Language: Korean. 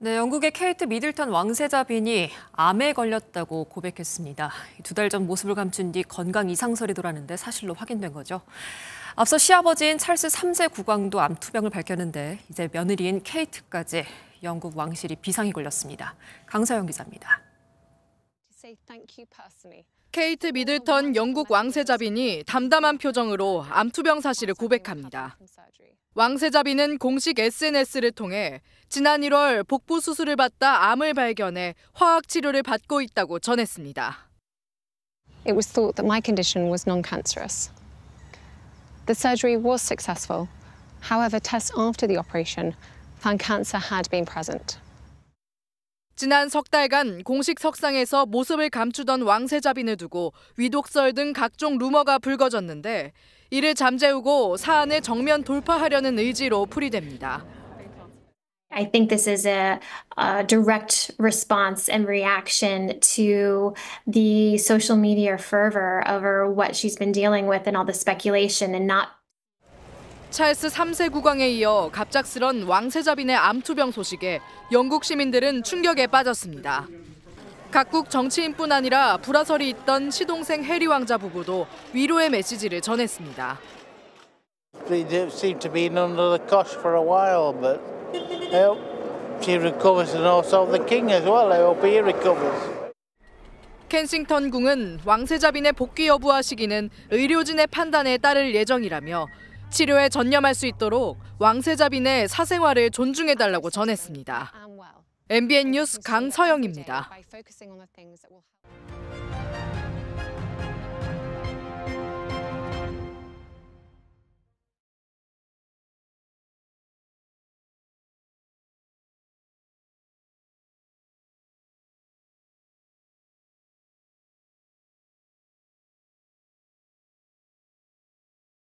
네, 영국의 케이트 미들턴 왕세자 빈이 암에 걸렸다고 고백했습니다. 두 달 전 모습을 감춘 뒤 건강 이상설이 돌았는데 사실로 확인된 거죠. 앞서 시아버지인 찰스 3세 국왕도 암투병을 밝혔는데 이제 며느리인 케이트까지 영국 왕실이 비상이 걸렸습니다. 강서영 기자입니다. 케이트 미들턴 영국 왕세자빈이 담담한 표정으로 암투병 사실을 고백합니다. 왕세자빈은 공식 SNS를 통해 지난 1월 복부 수술을 받다 암을 발견해 화학 치료를 받고 있다고 전했습니다. It was thought that my condition was non-cancerous. The surgery was successful. However, tests after the operation found cancer had been present. 지난 석 달간 공식 석상에서 모습을 감추던 왕세자빈을 두고 위독설 등 각종 루머가 불거졌는데 이를 잠재우고 사안에 정면 돌파하려는 의지로 풀이됩니다. I think this is a, a, direct response and reaction to the social media fervor over what she's been dealing with and all the speculation and not 찰스 3세 국왕에 이어 갑작스런 왕세자빈의 암투병 소식에 영국 시민들은 충격에 빠졌습니다. 각국 정치인뿐 아니라 불화설이 있던 시동생 해리 왕자 부부도 위로의 메시지를 전했습니다. They seem to be under the cosh for a while, but I hope she recovers and also the king as well. I hope he recovers. 켄싱턴 궁은 왕세자빈의 복귀 여부와 시기는 의료진의 판단에 따를 예정이라며 치료에 전념할 수 있도록 왕세자빈의 사생활을 존중해달라고 전했습니다. MBN 뉴스 강서영입니다.